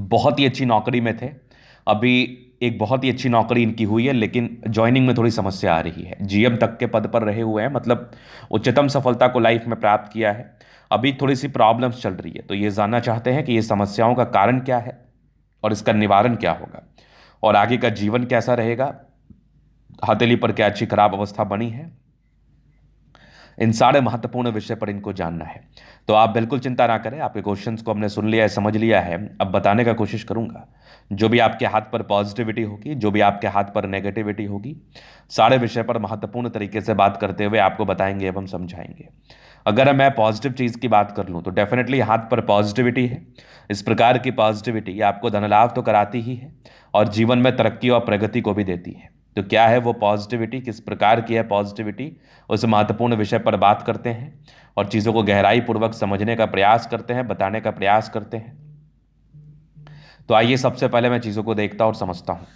बहुत ही अच्छी नौकरी में थे अभी एक बहुत ही अच्छी नौकरी इनकी हुई है लेकिन ज्वाइनिंग में थोड़ी समस्या आ रही है जीएम तक के पद पर रहे हुए हैं मतलब उच्चतम सफलता को लाइफ में प्राप्त किया है अभी थोड़ी सी प्रॉब्लम्स चल रही है तो ये जानना चाहते हैं कि ये समस्याओं का कारण क्या है और इसका निवारण क्या होगा और आगे का जीवन कैसा रहेगा हथेली पर क्या अच्छी खराब अवस्था बनी है इन सारे महत्वपूर्ण विषय पर इनको जानना है तो आप बिल्कुल चिंता ना करें आपके क्वेश्चंस को हमने सुन लिया है समझ लिया है अब बताने का कोशिश करूँगा जो भी आपके हाथ पर पॉजिटिविटी होगी जो भी आपके हाथ पर नेगेटिविटी होगी सारे विषय पर महत्वपूर्ण तरीके से बात करते हुए आपको बताएंगे एवं समझाएंगे अगर मैं पॉजिटिव चीज़ की बात कर लूँ तो डेफिनेटली हाथ पर पॉजिटिविटी है इस प्रकार की पॉजिटिविटी आपको धनलाभ तो कराती ही है और जीवन में तरक्की और प्रगति को भी देती है तो क्या है वो पॉजिटिविटी किस प्रकार की है पॉजिटिविटी उस महत्वपूर्ण विषय पर बात करते हैं और चीज़ों को गहराई पूर्वक समझने का प्रयास करते हैं बताने का प्रयास करते हैं तो आइए सबसे पहले मैं चीज़ों को देखता और समझता हूँ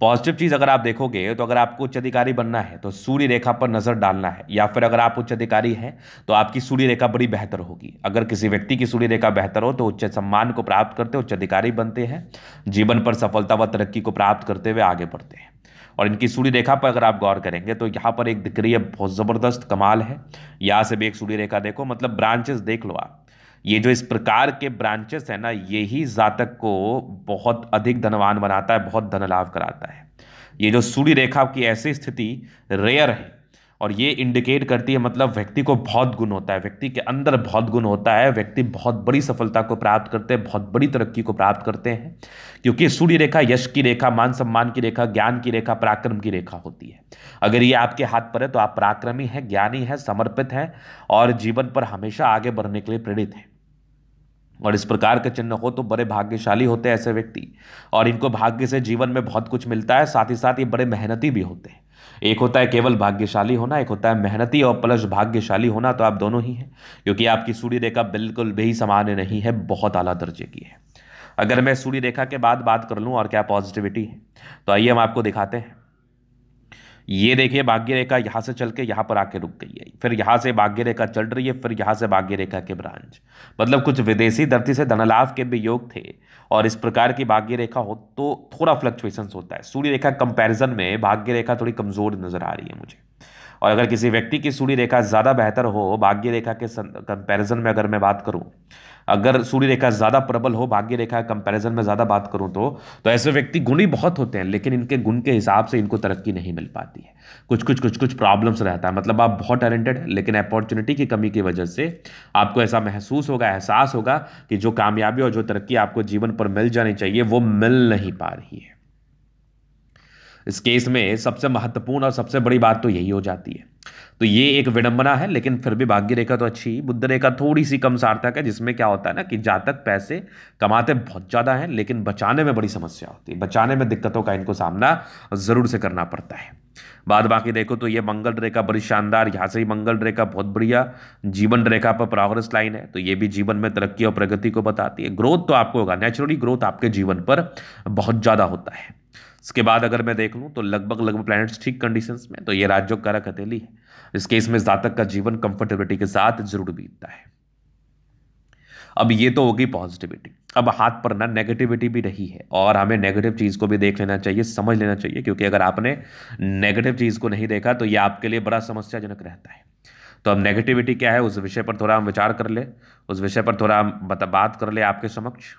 पॉजिटिव चीज़ अगर आप देखोगे तो अगर आपको उच्च अधिकारी बनना है तो सूर्य रेखा पर नज़र डालना है या फिर अगर आप उच्च अधिकारी हैं तो आपकी सूर्य रेखा बड़ी बेहतर होगी अगर किसी व्यक्ति की सूर्य रेखा बेहतर हो तो उच्च सम्मान को प्राप्त करते उच्च अधिकारी बनते हैं जीवन पर सफलता व तरक्की को प्राप्त करते हुए आगे बढ़ते हैं और इनकी सूर्य रेखा पर अगर आप गौर करेंगे तो यहाँ पर एक दिख रही है बहुत ज़बरदस्त कमाल है यहाँ से भी एक सूर्य रेखा देखो मतलब ब्रांचेस देख लो आप ये जो इस प्रकार के ब्रांचेस हैं ना यही जातक को बहुत अधिक धनवान बनाता है बहुत धन लाभ कराता है ये जो सूर्य रेखा की ऐसी स्थिति रेयर है और ये इंडिकेट करती है मतलब व्यक्ति को बहुत गुण होता है व्यक्ति के अंदर बहुत गुण होता है व्यक्ति बहुत बड़ी सफलता को प्राप्त करते हैं बहुत बड़ी तरक्की को प्राप्त करते हैं क्योंकि सूर्य रेखा यश की रेखा मान सम्मान की रेखा ज्ञान की रेखा पराक्रम की रेखा होती है अगर ये आपके हाथ पर है तो आप पराक्रमी हैं ज्ञानी हैं समर्पित हैं और जीवन पर हमेशा आगे बढ़ने के लिए प्रेरित हैं और इस प्रकार के चिन्ह हो तो बड़े भाग्यशाली होते हैं ऐसे व्यक्ति और इनको भाग्य से जीवन में बहुत कुछ मिलता है साथ ही साथ ये बड़े मेहनती भी होते हैं एक होता है केवल भाग्यशाली होना एक होता है मेहनती और प्लस भाग्यशाली होना तो आप दोनों ही हैं क्योंकि आपकी सूर्य रेखा बिल्कुल भी सामान्य नहीं है बहुत आला दर्जे की है अगर मैं सूर्य रेखा के बाद बात कर लूँ और क्या पॉजिटिविटी है तो आइए हम आपको दिखाते हैं ये देखिए भाग्य रेखा यहाँ से चल के यहाँ पर आके रुक गई है फिर यहाँ से भाग्य रेखा चल रही है फिर यहाँ से भाग्य रेखा के ब्रांच मतलब कुछ विदेशी धरती से धनलाभ के भी योग थे और इस प्रकार की भाग्य रेखा हो तो थोड़ा फ्लक्चुएशंस होता है सूर्य रेखा कंपैरिजन में भाग्य रेखा थोड़ी कमज़ोर नज़र आ रही है मुझे और अगर किसी व्यक्ति की सूर्य रेखा ज़्यादा बेहतर हो भाग्य रेखा के कंपेरिजन में अगर मैं बात करूँ अगर सूर्य रेखा ज़्यादा प्रबल हो भाग्य रेखा कंपैरिजन में ज़्यादा बात करूँ तो तो ऐसे व्यक्ति गुणी बहुत होते हैं लेकिन इनके गुण के हिसाब से इनको तरक्की नहीं मिल पाती है कुछ कुछ कुछ कुछ प्रॉब्लम्स रहता है मतलब आप बहुत टैलेंटेड हैं लेकिन अपॉर्चुनिटी की कमी की वजह से आपको ऐसा महसूस होगा एहसास होगा कि जो कामयाबी और जो तरक्की आपको जीवन पर मिल जानी चाहिए वो मिल नहीं पा रही है इस केस में सबसे महत्वपूर्ण और सबसे बड़ी बात तो यही हो जाती है तो ये एक विडंबना है लेकिन फिर भी भाग्य रेखा तो अच्छी बुद्ध रेखा थोड़ी सी कम सार्थक है जिसमें क्या होता है ना कि जातक पैसे कमाते बहुत ज़्यादा हैं लेकिन बचाने में बड़ी समस्या होती है बचाने में दिक्कतों का इनको सामना ज़रूर से करना पड़ता है बाद बाकी देखो तो ये मंगल रेखा बड़ी शानदार यहाँ से ही मंगल रेखा बहुत बढ़िया जीवन रेखा पर प्रोग्रेस लाइन है तो ये भी जीवन में तरक्की और प्रगति को बताती है ग्रोथ तो आपको होगा नेचुरली ग्रोथ आपके जीवन पर बहुत ज़्यादा होता है इसके बाद अगर मैं देख लूँ तो लगभग लगभग प्लैनेट्स ठीक कंडीशंस में तो ये राजयोग कारक हथेली है इस केस में जातक का जीवन कंफर्टेबिलिटी के साथ जरूर बीतता है अब ये तो होगी पॉजिटिविटी अब हाथ पर ना नेगेटिविटी भी रही है और हमें नेगेटिव चीज़ को भी देख लेना चाहिए समझ लेना चाहिए क्योंकि अगर आपने नेगेटिव चीज़ को नहीं देखा तो ये आपके लिए बड़ा समस्याजनक रहता है तो अब नेगेटिविटी क्या है उस विषय पर थोड़ा हम विचार कर ले उस विषय पर थोड़ा हम बात कर ले आपके समक्ष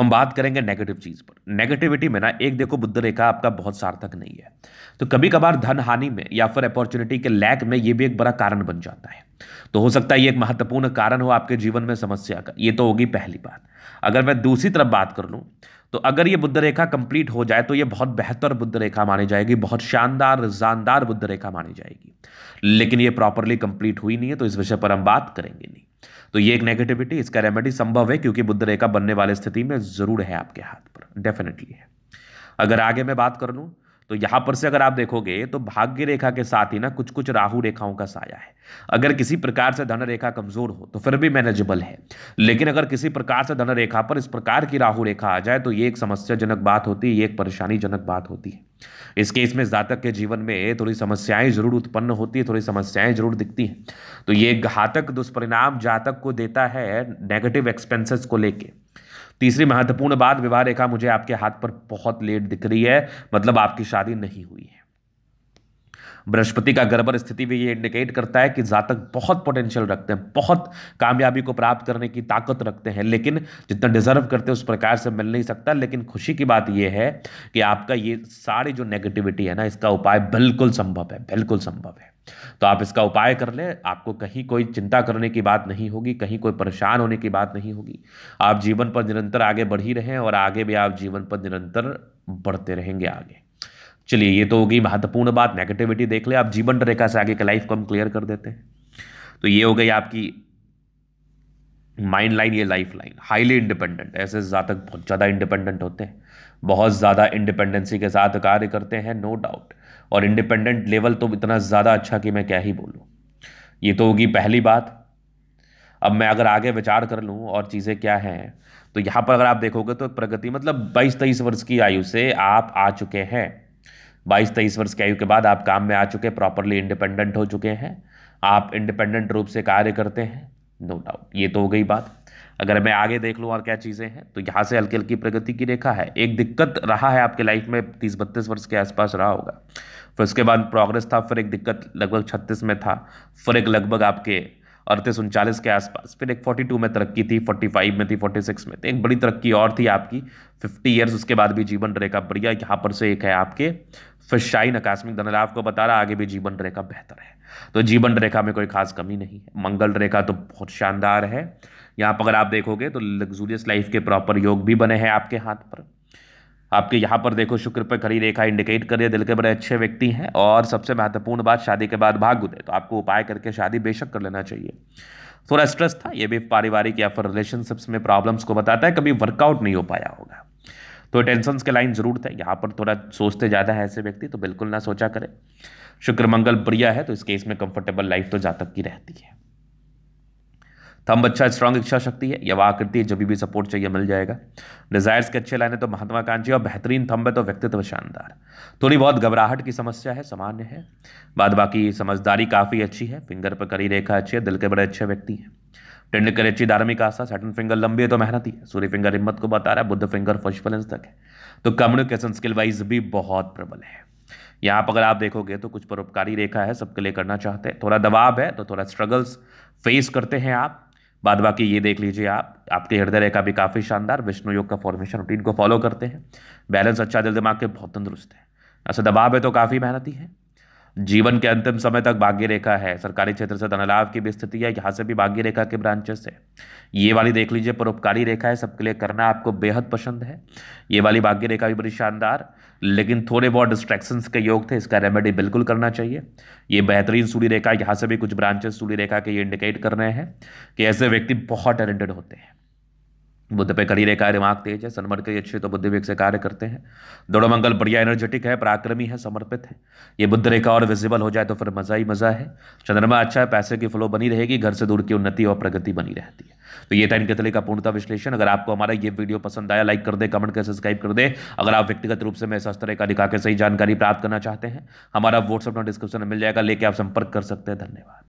हम बात करेंगे नेगेटिव चीज पर नेगेटिविटी में ना एक देखो बुद्ध रेखा आपका बहुत सार्थक नहीं है तो कभी कभार धन हानि में या फिर अपॉर्चुनिटी के लैक में ये भी एक बड़ा कारण बन जाता है तो हो सकता है ये एक महत्वपूर्ण कारण हो आपके जीवन में समस्या का ये तो होगी पहली बात अगर मैं दूसरी तरफ बात कर लूँ तो अगर ये बुद्ध रेखा कंप्लीट हो जाए तो ये बहुत बेहतर बुद्ध रेखा मानी जाएगी बहुत शानदार जानदार बुद्ध रेखा मानी जाएगी लेकिन ये प्रॉपरली कंप्लीट हुई नहीं है तो इस विषय पर हम बात करेंगे नहीं तो ये एक नेगेटिविटी इसका रेमेडी संभव है क्योंकि बुद्ध रेखा बनने वाले स्थिति में ज़रूर है आपके हाथ पर डेफिनेटली है अगर आगे मैं बात कर लूँ तो यहाँ पर से अगर आप देखोगे तो भाग्य रेखा के साथ ही ना कुछ कुछ राहु रेखाओं का साया है अगर किसी प्रकार से धन रेखा कमजोर हो तो फिर भी मैनेजेबल है लेकिन अगर किसी प्रकार से धन रेखा पर इस प्रकार की राहु रेखा आ जाए तो ये एक समस्याजनक बात होती है ये एक परेशानीजनक बात होती है इस केस में जातक के जीवन में थोड़ी समस्याएं जरूर उत्पन्न होती है थोड़ी समस्याएं जरूर दिखती हैं तो ये घातक दुष्परिणाम जातक को देता है नेगेटिव एक्सपेंसेस को लेके तीसरी महत्वपूर्ण बात विवाह रेखा मुझे आपके हाथ पर बहुत लेट दिख रही है मतलब आपकी शादी नहीं हुई है बृहस्पति का गड़बड़ स्थिति भी ये इंडिकेट करता है कि जातक बहुत पोटेंशियल रखते हैं बहुत कामयाबी को प्राप्त करने की ताकत रखते हैं लेकिन जितना डिजर्व करते हैं उस प्रकार से मिल नहीं सकता लेकिन खुशी की बात यह है कि आपका ये सारी जो नेगेटिविटी है ना इसका उपाय बिल्कुल संभव है बिल्कुल संभव है तो आप इसका उपाय कर ले आपको कहीं कोई चिंता करने की बात नहीं होगी कहीं कोई परेशान होने की बात नहीं होगी आप जीवन पर निरंतर आगे बढ़ ही रहें और आगे भी आप जीवन पर निरंतर बढ़ते रहेंगे आगे चलिए ये तो होगी महत्वपूर्ण बात नेगेटिविटी देख ले आप जीवन रेखा से आगे का लाइफ को हम क्लियर कर देते हैं तो ये हो गई आपकी माइंड लाइन ये लाइफ लाइन हाईली इंडिपेंडेंट ऐसे जातक बहुत ज़्यादा इंडिपेंडेंट होते हैं बहुत ज़्यादा इंडिपेंडेंसी के साथ कार्य करते हैं नो डाउट और इंडिपेंडेंट लेवल तो इतना ज़्यादा अच्छा कि मैं क्या ही बोलूँ ये तो होगी पहली बात अब मैं अगर आगे विचार कर लूँ और चीज़ें क्या हैं तो यहाँ पर अगर आप देखोगे तो प्रगति मतलब बाईस तेईस वर्ष की आयु से आप आ चुके हैं बाईस तेईस वर्ष की आयु के बाद आप काम में आ चुके प्रॉपरली इंडिपेंडेंट हो चुके हैं आप इंडिपेंडेंट रूप से कार्य करते हैं नो no डाउट ये तो हो गई बात अगर मैं आगे देख लूँ और क्या चीज़ें हैं तो यहाँ से हल्की हल्की प्रगति की रेखा है एक दिक्कत रहा है आपके लाइफ में तीस बत्तीस वर्ष के आसपास रहा होगा फिर उसके बाद प्रोग्रेस था फिर एक दिक्कत लगभग छत्तीस में था फिर एक लगभग आपके अड़तीस उनचालीस के आसपास फिर एक 42 में तरक्की थी 45 में थी 46 में थी एक बड़ी तरक्की और थी आपकी 50 इयर्स उसके बाद भी जीवन रेखा बढ़िया यहाँ पर से एक है आपके फिशाइन आकस्मिक धनल आपको बता रहा आगे भी जीवन रेखा बेहतर है तो जीवन रेखा में कोई खास कमी नहीं है मंगल रेखा तो बहुत शानदार है यहाँ पर अगर आप देखोगे तो लग्जूरियस लाइफ के प्रॉपर योग भी बने हैं आपके हाथ पर आपके यहाँ पर देखो शुक्र पर खड़ी रेखा इंडिकेट कर रही है दिल के बड़े अच्छे व्यक्ति हैं और सबसे महत्वपूर्ण बात शादी के बाद भाग गुने तो आपको उपाय करके शादी बेशक कर लेना चाहिए थोड़ा स्ट्रेस था ये भी पारिवारिक या फिर रिलेशनशिप्स में प्रॉब्लम्स को बताता है कभी वर्कआउट नहीं हो पाया होगा तो टेंशन के लाइन ज़रूर थे यहाँ पर थोड़ा सोचते ज़्यादा है ऐसे व्यक्ति तो बिल्कुल ना सोचा करें शुक्र मंगल प्रिया है तो इस केस में कंफर्टेबल लाइफ तो जातक की रहती है थम अच्छा स्ट्रांग इच्छा शक्ति है या वह आकृति है जब भी सपोर्ट चाहिए मिल जाएगा डिजायर्स के अच्छे लाने तो महत्वाकांक्षी और बेहतरीन थम्ब है तो व्यक्तित्व शानदार थोड़ी बहुत घबराहट की समस्या है सामान्य है बाद बाकी समझदारी काफ़ी अच्छी है फिंगर पर करी रेखा अच्छी है दिल के बड़े अच्छे व्यक्ति हैं करी अच्छी धार्मिक आशा सेटन फिंगर लंबी है तो मेहनत है सूर्य फिंगर हिम्मत को बता रहा है बुद्ध फिंगर फर्स्ट फलेंस तक है तो कम्युनिकेशन स्किल वाइज भी बहुत प्रबल है यहाँ पर अगर आप देखोगे तो कुछ परोपकारी रेखा है सबके लिए करना चाहते हैं थोड़ा दबाव है तो थोड़ा स्ट्रगल्स फेस करते हैं आप बाद बाकी ये देख लीजिए आप आपके हृदय रेखा भी काफ़ी शानदार विष्णु योग का फॉर्मेशन रूटीन को फॉलो करते हैं बैलेंस अच्छा दिल दिमाग के बहुत तंदुरुस्त है ऐसे अच्छा, दबाव है तो काफ़ी मेहनती है जीवन के अंतिम समय तक भाग्य रेखा है सरकारी क्षेत्र से धनलाभ की भी स्थिति है यहाँ से भी भाग्य रेखा के ब्रांचेस है ये वाली देख लीजिए परोपकारी रेखा है सबके लिए करना आपको बेहद पसंद है ये वाली भाग्य रेखा भी बड़ी शानदार लेकिन थोड़े बहुत डिस्ट्रैक्शंस के योग थे इसका रेमेडी बिल्कुल करना चाहिए ये बेहतरीन सूर्य रेखा यहाँ से भी कुछ ब्रांचेस सूर्य रेखा के ये इंडिकेट कर रहे हैं कि ऐसे व्यक्ति बहुत टैलेंटेड होते हैं बुद्ध पे कड़ी रेखा कार्य तेज है के अच्छे तो बुद्धि वेग से कार्य करते हैं दोनों मंगल बढ़िया एनर्जेटिक है पराक्रमी है समर्पित है ये बुद्ध रेखा और विजिबल हो जाए तो फिर मज़ा ही मज़ा है चंद्रमा अच्छा है पैसे की फ्लो बनी रहेगी घर से दूर की उन्नति और प्रगति बनी रहती है तो ये था इनके तले का पूर्णता विश्लेषण अगर आपको हमारा ये वीडियो पसंद आया लाइक कर दे कमेंट कर सब्सक्राइब कर दे अगर आप व्यक्तिगत रूप से मैं इस तरह का दिखा के सही जानकारी प्राप्त करना चाहते हैं हमारा व्हाट्सअप डिस्क्रिप्शन में मिल जाएगा लेके आप संपर्क कर सकते हैं धन्यवाद